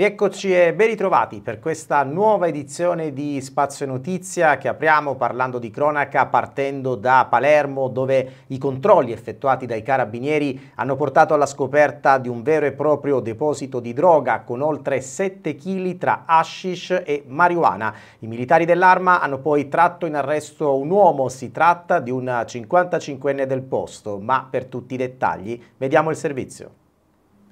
Rieccoci e ben ritrovati per questa nuova edizione di Spazio Notizia che apriamo parlando di cronaca partendo da Palermo dove i controlli effettuati dai carabinieri hanno portato alla scoperta di un vero e proprio deposito di droga con oltre 7 kg tra hashish e marijuana. I militari dell'arma hanno poi tratto in arresto un uomo, si tratta di un 55enne del posto, ma per tutti i dettagli vediamo il servizio.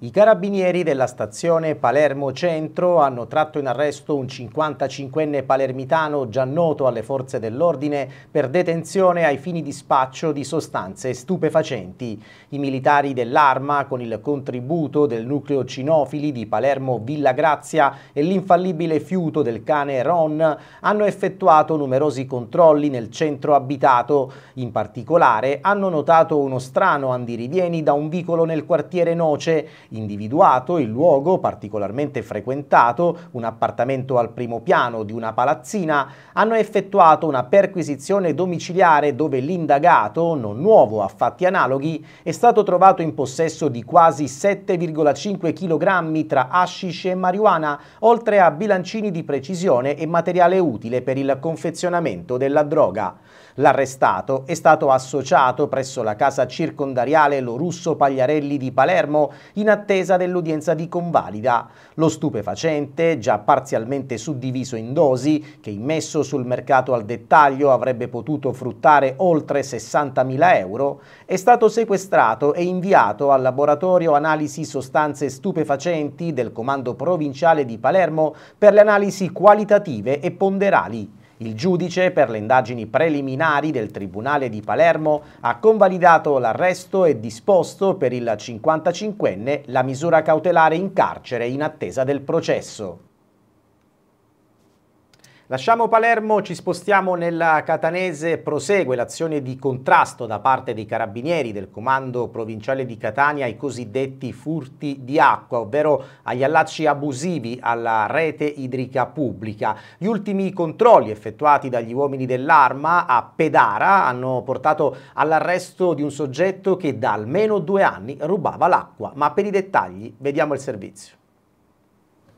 I carabinieri della stazione Palermo Centro hanno tratto in arresto un 55enne palermitano già noto alle forze dell'ordine per detenzione ai fini di spaccio di sostanze stupefacenti. I militari dell'Arma, con il contributo del nucleo cinofili di Palermo Villa Grazia e l'infallibile fiuto del cane Ron, hanno effettuato numerosi controlli nel centro abitato. In particolare hanno notato uno strano andirivieni da un vicolo nel quartiere Noce individuato il luogo particolarmente frequentato, un appartamento al primo piano di una palazzina, hanno effettuato una perquisizione domiciliare dove l'indagato, non nuovo a fatti analoghi, è stato trovato in possesso di quasi 7,5 kg tra hashish e marijuana, oltre a bilancini di precisione e materiale utile per il confezionamento della droga. L'arrestato è stato associato presso la casa circondariale Lorusso Pagliarelli di Palermo in attività attesa dell'udienza di convalida. Lo stupefacente, già parzialmente suddiviso in dosi, che immesso sul mercato al dettaglio avrebbe potuto fruttare oltre 60.000 euro, è stato sequestrato e inviato al laboratorio analisi sostanze stupefacenti del Comando Provinciale di Palermo per le analisi qualitative e ponderali. Il giudice per le indagini preliminari del Tribunale di Palermo ha convalidato l'arresto e disposto per il 55enne la misura cautelare in carcere in attesa del processo. Lasciamo Palermo, ci spostiamo nella Catanese, prosegue l'azione di contrasto da parte dei carabinieri del comando provinciale di Catania ai cosiddetti furti di acqua, ovvero agli allacci abusivi alla rete idrica pubblica. Gli ultimi controlli effettuati dagli uomini dell'arma a Pedara hanno portato all'arresto di un soggetto che da almeno due anni rubava l'acqua, ma per i dettagli vediamo il servizio.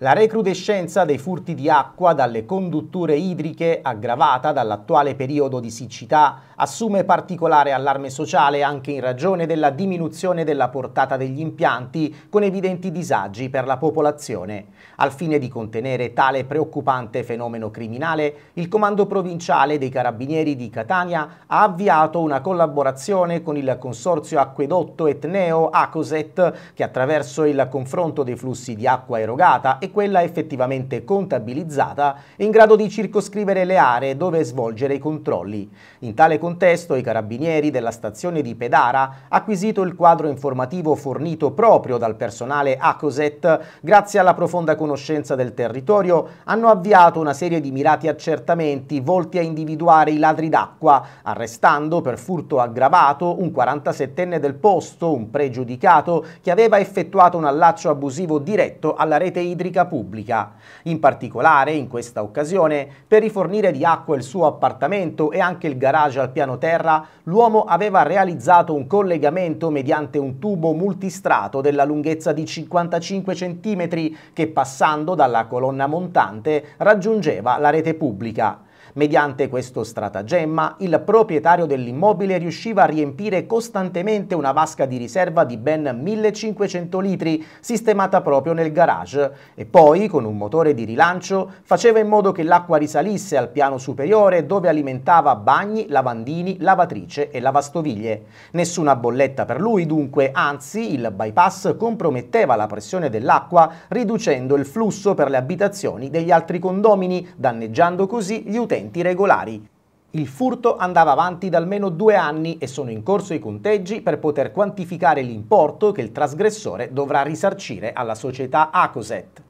La recrudescenza dei furti di acqua dalle condutture idriche, aggravata dall'attuale periodo di siccità, assume particolare allarme sociale anche in ragione della diminuzione della portata degli impianti, con evidenti disagi per la popolazione. Al fine di contenere tale preoccupante fenomeno criminale, il Comando Provinciale dei Carabinieri di Catania ha avviato una collaborazione con il Consorzio Acquedotto Etneo Acoset, che attraverso il confronto dei flussi di acqua erogata e quella effettivamente contabilizzata in grado di circoscrivere le aree dove svolgere i controlli. In tale contesto i carabinieri della stazione di Pedara, acquisito il quadro informativo fornito proprio dal personale ACOSET, grazie alla profonda conoscenza del territorio, hanno avviato una serie di mirati accertamenti volti a individuare i ladri d'acqua, arrestando per furto aggravato un 47enne del posto, un pregiudicato, che aveva effettuato un allaccio abusivo diretto alla rete idrica politica pubblica, in particolare in questa occasione per rifornire di acqua il suo appartamento e anche il garage al piano terra, l'uomo aveva realizzato un collegamento mediante un tubo multistrato della lunghezza di 55 cm che passando dalla colonna montante raggiungeva la rete pubblica. Mediante questo stratagemma, il proprietario dell'immobile riusciva a riempire costantemente una vasca di riserva di ben 1500 litri, sistemata proprio nel garage, e poi, con un motore di rilancio, faceva in modo che l'acqua risalisse al piano superiore dove alimentava bagni, lavandini, lavatrice e lavastoviglie. Nessuna bolletta per lui, dunque, anzi, il bypass comprometteva la pressione dell'acqua, riducendo il flusso per le abitazioni degli altri condomini, danneggiando così gli utenti utenti regolari. Il furto andava avanti da almeno due anni e sono in corso i conteggi per poter quantificare l'importo che il trasgressore dovrà risarcire alla società Acoset.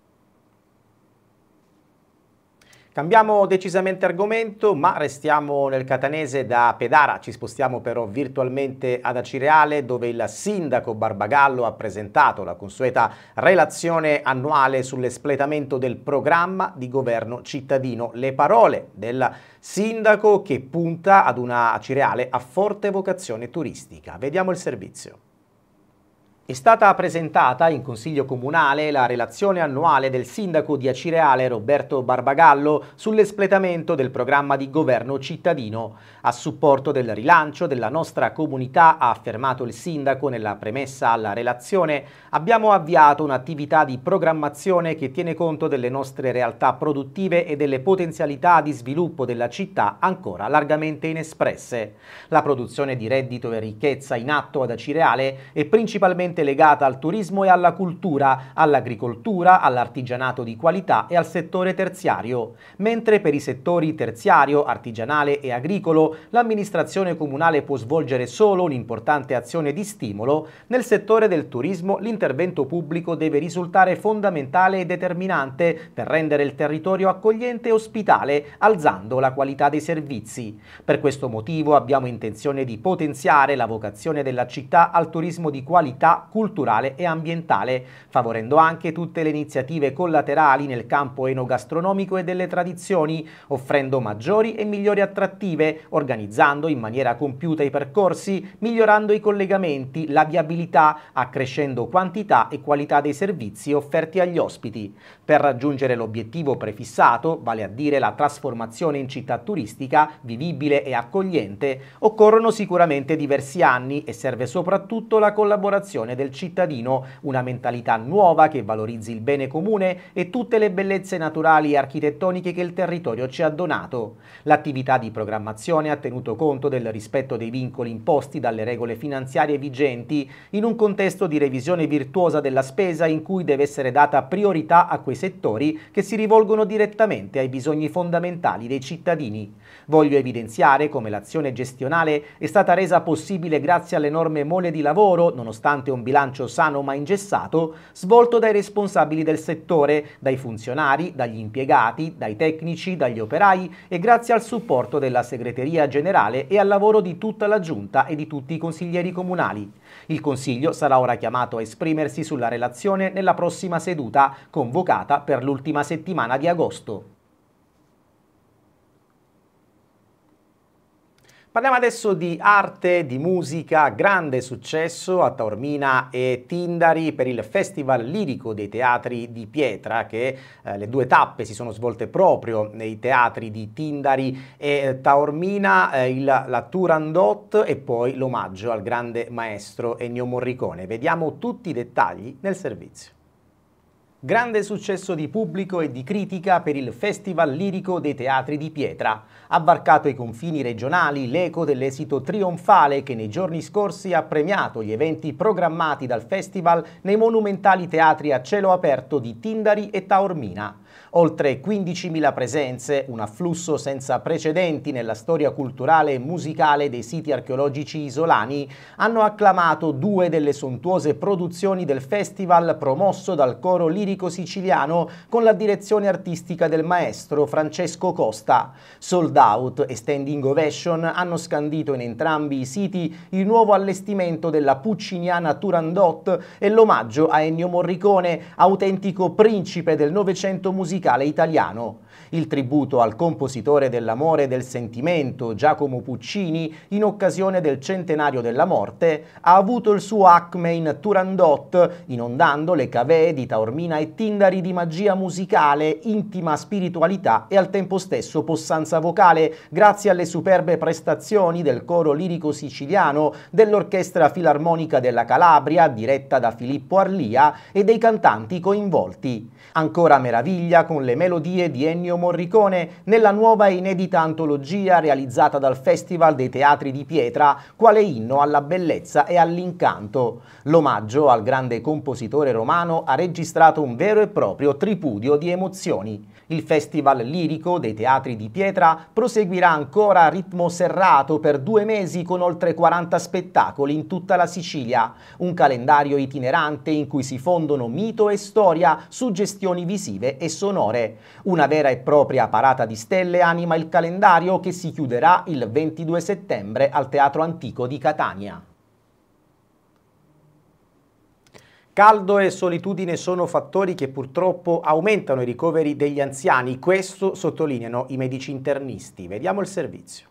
Cambiamo decisamente argomento, ma restiamo nel catanese da Pedara. Ci spostiamo però virtualmente ad Acireale, dove il sindaco Barbagallo ha presentato la consueta relazione annuale sull'espletamento del programma di governo cittadino. Le parole del sindaco che punta ad una Acireale a forte vocazione turistica. Vediamo il servizio. È stata presentata in Consiglio Comunale la relazione annuale del sindaco di Acireale Roberto Barbagallo sull'espletamento del programma di governo cittadino. A supporto del rilancio della nostra comunità, ha affermato il sindaco nella premessa alla relazione, abbiamo avviato un'attività di programmazione che tiene conto delle nostre realtà produttive e delle potenzialità di sviluppo della città ancora largamente inespresse. La produzione di reddito e ricchezza in atto ad Acireale è principalmente strettamente legata al turismo e alla cultura, all'agricoltura, all'artigianato di qualità e al settore terziario, mentre per i settori terziario, artigianale e agricolo l'amministrazione comunale può svolgere solo un'importante azione di stimolo, nel settore del turismo l'intervento pubblico deve risultare fondamentale e determinante per rendere il territorio accogliente e ospitale, alzando la qualità dei servizi. Per questo motivo abbiamo intenzione di potenziare la vocazione della città al turismo di qualità culturale e ambientale, favorendo anche tutte le iniziative collaterali nel campo enogastronomico e delle tradizioni, offrendo maggiori e migliori attrattive, organizzando in maniera compiuta i percorsi, migliorando i collegamenti, la viabilità, accrescendo quantità e qualità dei servizi offerti agli ospiti. Per raggiungere l'obiettivo prefissato, vale a dire la trasformazione in città turistica, vivibile e accogliente, occorrono sicuramente diversi anni e serve soprattutto la collaborazione del cittadino, una mentalità nuova che valorizzi il bene comune e tutte le bellezze naturali e architettoniche che il territorio ci ha donato. L'attività di programmazione ha tenuto conto del rispetto dei vincoli imposti dalle regole finanziarie vigenti in un contesto di revisione virtuosa della spesa in cui deve essere data priorità a quei settori che si rivolgono direttamente ai bisogni fondamentali dei cittadini. Voglio evidenziare come l'azione gestionale è stata resa possibile grazie all'enorme mole di lavoro, nonostante un bilancio sano ma ingessato svolto dai responsabili del settore, dai funzionari, dagli impiegati, dai tecnici, dagli operai e grazie al supporto della segreteria generale e al lavoro di tutta la giunta e di tutti i consiglieri comunali. Il Consiglio sarà ora chiamato a esprimersi sulla relazione nella prossima seduta convocata per l'ultima settimana di agosto. Parliamo adesso di arte, di musica, grande successo a Taormina e Tindari per il Festival Lirico dei Teatri di Pietra che eh, le due tappe si sono svolte proprio nei teatri di Tindari e eh, Taormina, eh, il, la Turandot e poi l'omaggio al grande maestro Ennio Morricone. Vediamo tutti i dettagli nel servizio. Grande successo di pubblico e di critica per il Festival Lirico dei Teatri di Pietra. Ha varcato i confini regionali l'eco dell'esito trionfale che nei giorni scorsi ha premiato gli eventi programmati dal festival nei monumentali teatri a cielo aperto di Tindari e Taormina oltre 15.000 presenze, un afflusso senza precedenti nella storia culturale e musicale dei siti archeologici isolani, hanno acclamato due delle sontuose produzioni del festival promosso dal coro lirico siciliano con la direzione artistica del maestro Francesco Costa. Sold Out e Standing Ovation hanno scandito in entrambi i siti il nuovo allestimento della pucciniana Turandot e l'omaggio a Ennio Morricone, autentico principe del Novecento musicale musicale italiano il tributo al compositore dell'amore e del sentimento Giacomo Puccini in occasione del centenario della morte, ha avuto il suo acme in Turandot, inondando le cavee di Taormina e Tindari di magia musicale, intima spiritualità e al tempo stesso possanza vocale, grazie alle superbe prestazioni del coro lirico siciliano, dell'orchestra filarmonica della Calabria, diretta da Filippo Arlia, e dei cantanti coinvolti. Ancora meraviglia con le melodie di Ennio Morricone nella nuova e inedita antologia realizzata dal Festival dei Teatri di Pietra quale inno alla bellezza e all'incanto. L'omaggio al grande compositore romano ha registrato un vero e proprio tripudio di emozioni. Il Festival Lirico dei Teatri di Pietra proseguirà ancora a ritmo serrato per due mesi con oltre 40 spettacoli in tutta la Sicilia, un calendario itinerante in cui si fondono mito e storia, suggestioni visive e sonore, una vera e propria parata di stelle anima il calendario che si chiuderà il 22 settembre al Teatro Antico di Catania. Caldo e solitudine sono fattori che purtroppo aumentano i ricoveri degli anziani, questo sottolineano i medici internisti. Vediamo il servizio.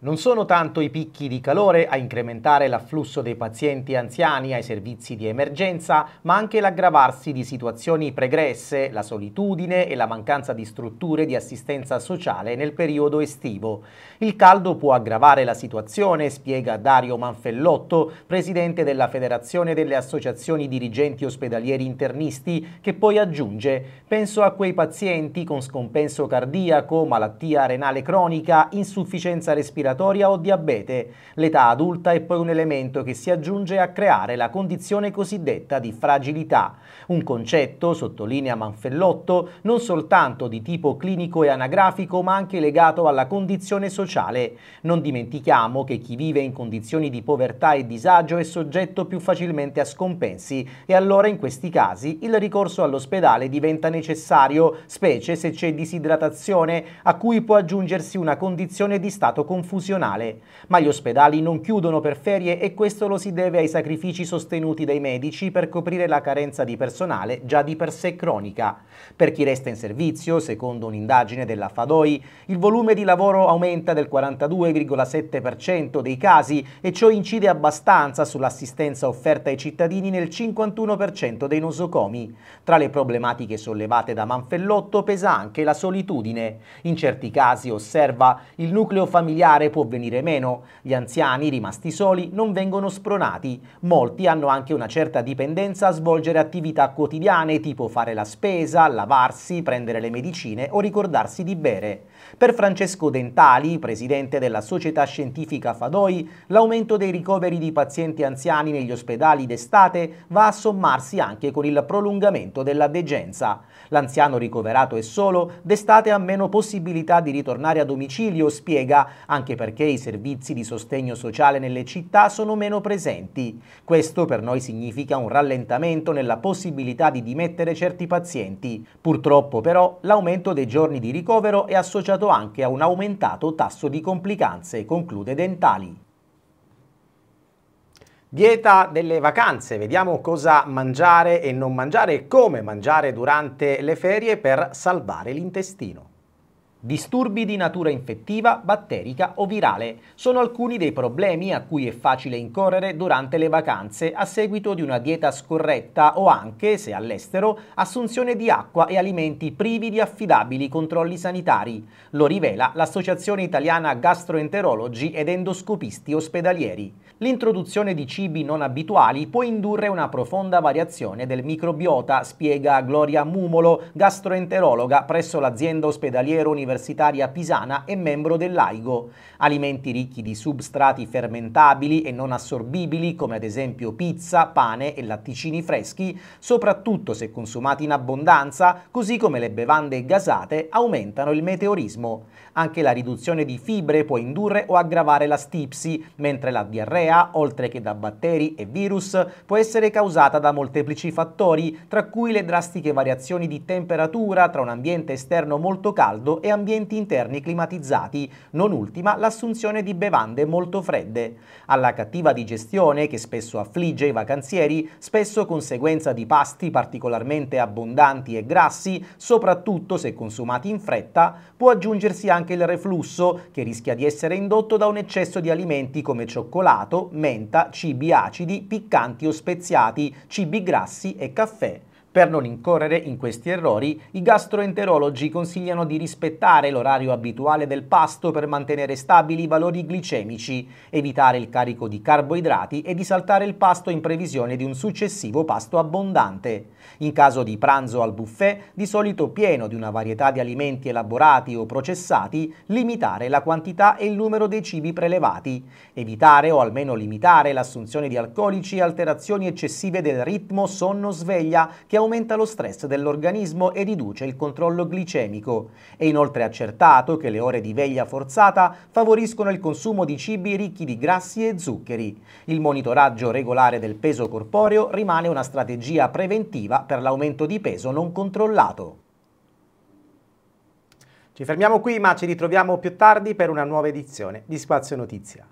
Non sono tanto i picchi di calore a incrementare l'afflusso dei pazienti anziani ai servizi di emergenza, ma anche l'aggravarsi di situazioni pregresse, la solitudine e la mancanza di strutture di assistenza sociale nel periodo estivo. Il caldo può aggravare la situazione, spiega Dario Manfellotto, presidente della Federazione delle Associazioni Dirigenti Ospedalieri Internisti, che poi aggiunge «Penso a quei pazienti con scompenso cardiaco, malattia renale cronica, insufficienza respiratoria, respiratoria o diabete. L'età adulta è poi un elemento che si aggiunge a creare la condizione cosiddetta di fragilità, un concetto, sottolinea Manfellotto, non soltanto di tipo clinico e anagrafico ma anche legato alla condizione sociale. Non dimentichiamo che chi vive in condizioni di povertà e disagio è soggetto più facilmente a scompensi e allora in questi casi il ricorso all'ospedale diventa necessario, specie se c'è disidratazione a cui può aggiungersi una condizione di stato confuso confusionale. Ma gli ospedali non chiudono per ferie e questo lo si deve ai sacrifici sostenuti dai medici per coprire la carenza di personale già di per sé cronica. Per chi resta in servizio, secondo un'indagine della Fadoi, il volume di lavoro aumenta del 42,7% dei casi e ciò incide abbastanza sull'assistenza offerta ai cittadini nel 51% dei nosocomi. Tra le problematiche sollevate da Manfellotto pesa anche la solitudine. In certi casi, osserva, il nucleo familiare familiare può venire meno, gli anziani rimasti soli non vengono spronati, molti hanno anche una certa dipendenza a svolgere attività quotidiane tipo fare la spesa, lavarsi, prendere le medicine o ricordarsi di bere. Per Francesco Dentali, presidente della società scientifica Fadoi, l'aumento dei ricoveri di pazienti anziani negli ospedali d'estate va a sommarsi anche con il prolungamento della degenza. L'anziano ricoverato è solo, d'estate ha meno possibilità di ritornare a domicilio, spiega, anche perché i servizi di sostegno sociale nelle città sono meno presenti. Questo per noi significa un rallentamento nella possibilità di dimettere certi pazienti. Purtroppo però l'aumento dei giorni di ricovero è associato anche a un aumentato tasso di complicanze, conclude Dentali. Dieta delle vacanze, vediamo cosa mangiare e non mangiare e come mangiare durante le ferie per salvare l'intestino. Disturbi di natura infettiva, batterica o virale sono alcuni dei problemi a cui è facile incorrere durante le vacanze a seguito di una dieta scorretta o anche, se all'estero, assunzione di acqua e alimenti privi di affidabili controlli sanitari. Lo rivela l'Associazione Italiana Gastroenterologi ed Endoscopisti Ospedalieri. L'introduzione di cibi non abituali può indurre una profonda variazione del microbiota, spiega Gloria Mumolo, gastroenterologa presso l'azienda ospedaliera universitaria Universitaria Pisana e membro dell'AIGO. Alimenti ricchi di substrati fermentabili e non assorbibili come ad esempio pizza, pane e latticini freschi, soprattutto se consumati in abbondanza, così come le bevande gasate, aumentano il meteorismo. Anche la riduzione di fibre può indurre o aggravare la stipsi, mentre la diarrea, oltre che da batteri e virus, può essere causata da molteplici fattori, tra cui le drastiche variazioni di temperatura tra un ambiente esterno molto caldo e ambiente ambienti interni climatizzati, non ultima l'assunzione di bevande molto fredde. Alla cattiva digestione, che spesso affligge i vacanzieri, spesso conseguenza di pasti particolarmente abbondanti e grassi, soprattutto se consumati in fretta, può aggiungersi anche il reflusso, che rischia di essere indotto da un eccesso di alimenti come cioccolato, menta, cibi acidi, piccanti o speziati, cibi grassi e caffè. Per non incorrere in questi errori, i gastroenterologi consigliano di rispettare l'orario abituale del pasto per mantenere stabili i valori glicemici, evitare il carico di carboidrati e di saltare il pasto in previsione di un successivo pasto abbondante. In caso di pranzo al buffet, di solito pieno di una varietà di alimenti elaborati o processati, limitare la quantità e il numero dei cibi prelevati, evitare o almeno limitare l'assunzione di alcolici e alterazioni eccessive del ritmo sonno-sveglia che aumentano aumenta lo stress dell'organismo e riduce il controllo glicemico. È inoltre accertato che le ore di veglia forzata favoriscono il consumo di cibi ricchi di grassi e zuccheri. Il monitoraggio regolare del peso corporeo rimane una strategia preventiva per l'aumento di peso non controllato. Ci fermiamo qui ma ci ritroviamo più tardi per una nuova edizione di Spazio Notizia.